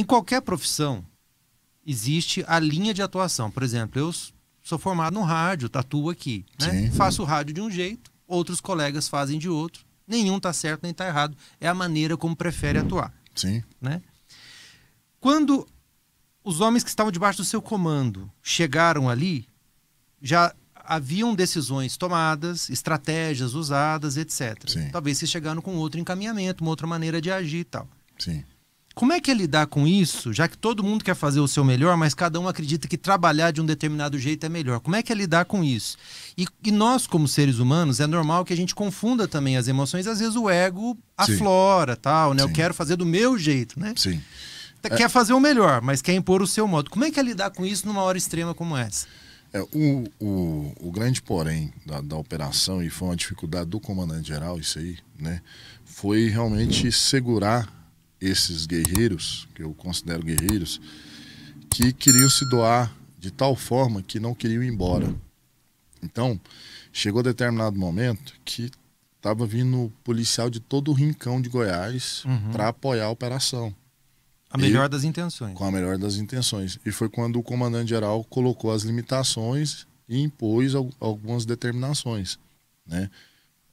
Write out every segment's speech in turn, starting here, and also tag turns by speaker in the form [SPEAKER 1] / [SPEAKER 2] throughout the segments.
[SPEAKER 1] Em qualquer profissão, existe a linha de atuação. Por exemplo, eu sou formado no rádio, tatuo aqui. Né? Faço rádio de um jeito, outros colegas fazem de outro. Nenhum está certo nem está errado. É a maneira como prefere atuar. Sim. Né? Quando os homens que estavam debaixo do seu comando chegaram ali, já haviam decisões tomadas, estratégias usadas, etc. Sim. Talvez se chegaram com outro encaminhamento, uma outra maneira de agir e tal. Sim. Como é que é lidar com isso, já que todo mundo quer fazer o seu melhor, mas cada um acredita que trabalhar de um determinado jeito é melhor? Como é que é lidar com isso? E, e nós, como seres humanos, é normal que a gente confunda também as emoções, às vezes o ego aflora, Sim. tal, né? Sim. Eu quero fazer do meu jeito, né? Sim. Tá, é. Quer é... fazer o melhor, mas quer impor o seu modo. Como é que é lidar com isso numa hora extrema como essa? É, o, o, o, grande porém da, da, operação, e foi uma dificuldade do comandante-geral,
[SPEAKER 2] isso aí, né? Foi realmente segurar esses guerreiros, que eu considero guerreiros, que queriam se doar de tal forma que não queriam ir embora. Então, chegou determinado momento que estava vindo policial de todo o rincão de Goiás uhum. para apoiar a operação.
[SPEAKER 1] A melhor e, das intenções.
[SPEAKER 2] Com a melhor das intenções. E foi quando o comandante-geral colocou as limitações e impôs algumas determinações. Né?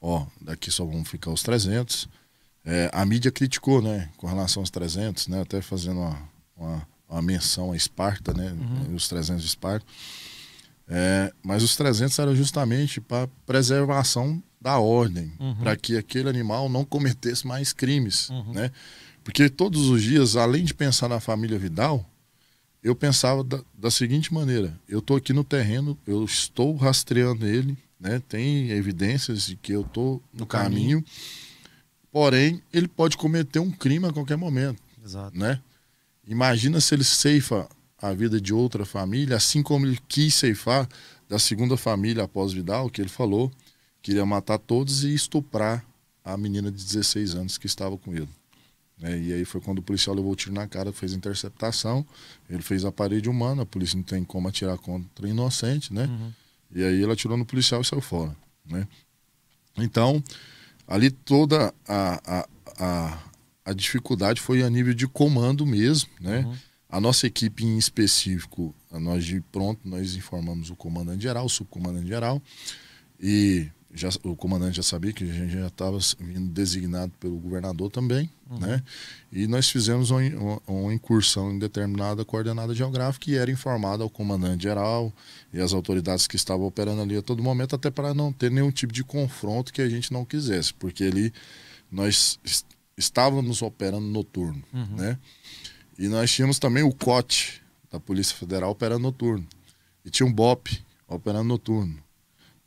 [SPEAKER 2] Ó, daqui só vão ficar os 300, é, a mídia criticou, né, com relação aos 300, né, até fazendo uma, uma, uma menção a Esparta, né, uhum. os 300 de Esparta. É, mas os 300 eram justamente para preservação da ordem, uhum. para que aquele animal não cometesse mais crimes, uhum. né? Porque todos os dias, além de pensar na família Vidal, eu pensava da, da seguinte maneira: eu estou aqui no terreno, eu estou rastreando ele, né? Tem evidências de que eu estou no, no caminho, caminho Porém, ele pode cometer um crime a qualquer momento. Exato. Né? Imagina se ele ceifa a vida de outra família, assim como ele quis ceifar da segunda família após Vidal, que ele falou que iria matar todos e estuprar a menina de 16 anos que estava com ele. É, e aí foi quando o policial levou o tiro na cara, fez interceptação, ele fez a parede humana, a polícia não tem como atirar contra inocente, né? Uhum. E aí ele atirou no policial e saiu fora, né? Então, ali toda a, a, a, a, dificuldade foi a nível de comando mesmo, né? Uhum. A nossa equipe em específico, nós de pronto, nós informamos o comandante geral, o subcomandante geral, e já, o comandante já sabia que a gente já estava vindo designado pelo governador também, uhum. né? E nós fizemos uma, uma, uma, incursão em determinada coordenada geográfica e era informada ao comandante geral e às autoridades que estavam operando ali a todo momento, até para não ter nenhum tipo de confronto que a gente não quisesse, porque ali nós estávamos operando noturno, uhum. né? E nós tínhamos também o COT da Polícia Federal operando noturno. E tinha um BOP operando noturno,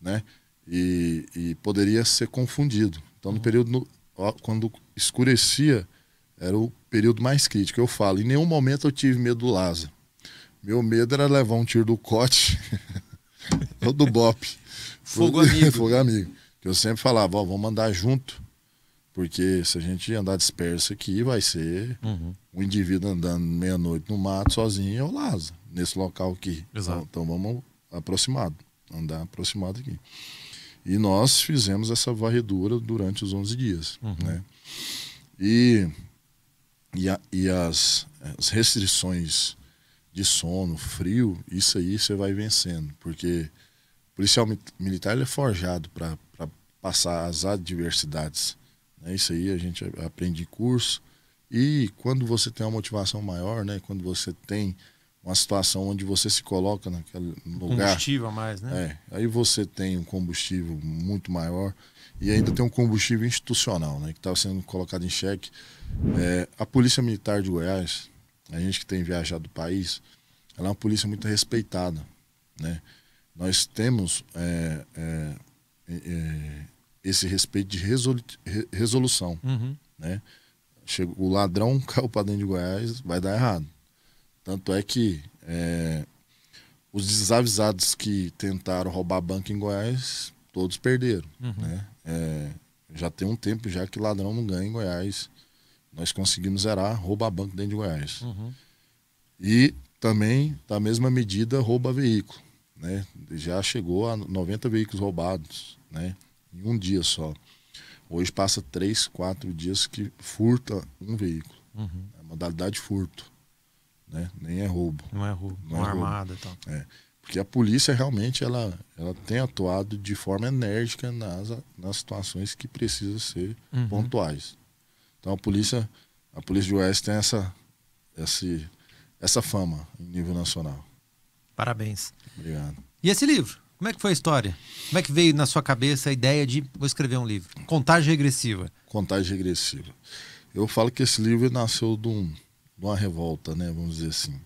[SPEAKER 2] né? e, e poderia ser confundido. Então, no período no, quando escurecia, era o período mais crítico. Eu falo, em nenhum momento eu tive medo do Lázaro. Meu medo era levar um tiro do cote ou do bope. Fogo amigo. Fogo amigo. Que eu sempre falava, ó, vamos andar junto. Porque se a gente andar disperso aqui, vai ser uhum. um indivíduo andando meia-noite no mato sozinho é ou Lázaro, nesse local aqui. Exato. Então, então vamos aproximado, andar aproximado aqui. E nós fizemos essa varredura durante os 11 dias. Uhum. Né? E, e, a, e as, as, restrições de sono, frio, isso aí você vai vencendo. Porque o policial militar ele é forjado para passar as adversidades. Né? Isso aí a gente aprende em curso. E quando você tem uma motivação maior, né? quando você tem uma situação onde você se coloca naquele lugar. Combustível mais, né? É. Aí você tem um combustível muito maior e ainda tem um combustível institucional, né? Que estava tá sendo colocado em xeque. É, a Polícia Militar de Goiás, a gente que tem viajado o país, ela é uma polícia muito respeitada, né? Nós temos é, é, é, é esse respeito de resolu resolução, uhum. né? Chega, o ladrão caiu para dentro de Goiás, vai dar errado. Tanto é que é, os desavisados que tentaram roubar banco em Goiás, todos perderam. Uhum. Né? É, já tem um tempo já que ladrão não ganha em Goiás. Nós conseguimos zerar, roubar banco dentro de Goiás. Uhum. E também, da mesma medida, rouba veículo. Né? Já chegou a 90 veículos roubados né? em um dia só. Hoje passa três, quatro dias que furta um veículo. Uhum. É modalidade furto né? Nem é roubo. Não é roubo, não, é armada e tal. É. Porque a polícia realmente ela, ela tem atuado de forma enérgica nas, nas situações que precisam ser uhum. pontuais. Então a polícia, a polícia de Oeste tem essa, essa, essa fama em nível nacional.
[SPEAKER 1] Parabéns. Obrigado. E esse livro? Como é que foi a história? Como é que veio na sua cabeça a ideia de vou escrever um livro? Contagem regressiva. Contagem regressiva. Eu falo que esse livro nasceu de um, de uma
[SPEAKER 2] revolta, né? Vamos dizer assim.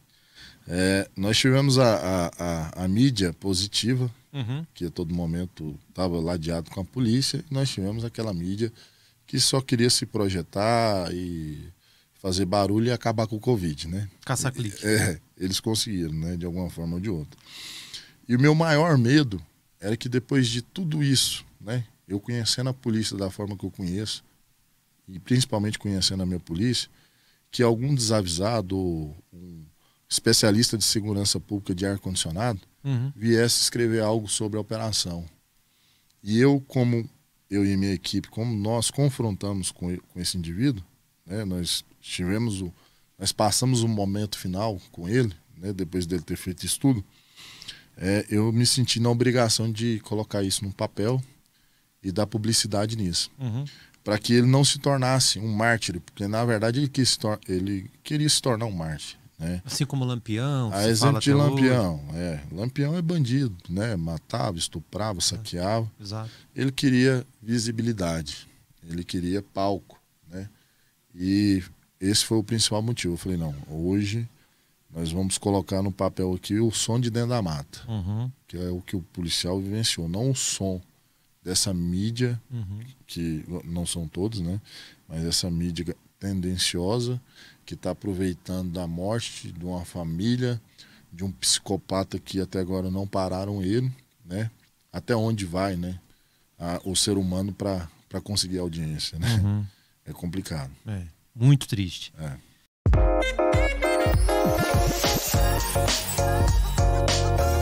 [SPEAKER 2] É, nós tivemos a, a, a, a mídia positiva, uhum. que a todo momento estava ladeado com a polícia, e nós tivemos aquela mídia que só queria se projetar e fazer barulho e acabar com o Covid, né?
[SPEAKER 1] Caça-clique. É,
[SPEAKER 2] eles conseguiram, né? De alguma forma ou de outra. E o meu maior medo era que depois de tudo isso, né? Eu conhecendo a polícia da forma que eu conheço, e principalmente conhecendo a minha polícia, que algum desavisado, um especialista de segurança pública de ar-condicionado, uhum. viesse escrever algo sobre a operação. E eu, como eu e minha equipe, como nós confrontamos com, com esse indivíduo, né, nós tivemos o, nós passamos um momento final com ele, né, depois dele ter feito isso tudo, é, eu me senti na obrigação de colocar isso num papel e dar publicidade nisso. Uhum para que ele não se tornasse um mártir, porque na verdade ele, quis ele queria se tornar um mártir.
[SPEAKER 1] Né? Assim como Lampião. Ah, é A exemplo de Lampião.
[SPEAKER 2] É. Lampião é bandido, né? matava, estuprava, é. saqueava. É. Exato. Ele queria visibilidade, ele queria palco. Né? E esse foi o principal motivo. Eu falei: não, hoje nós vamos colocar no papel aqui o som de dentro da mata, uhum. que é o que o policial vivenciou, não o som dessa mídia, uhum. que não são todos, né? Mas essa mídia tendenciosa que está aproveitando da morte de uma família, de um psicopata que até agora não pararam ele, né? Até onde vai, né? A, o ser humano para conseguir
[SPEAKER 1] audiência, né? Uhum. É complicado. É, muito triste. É. Música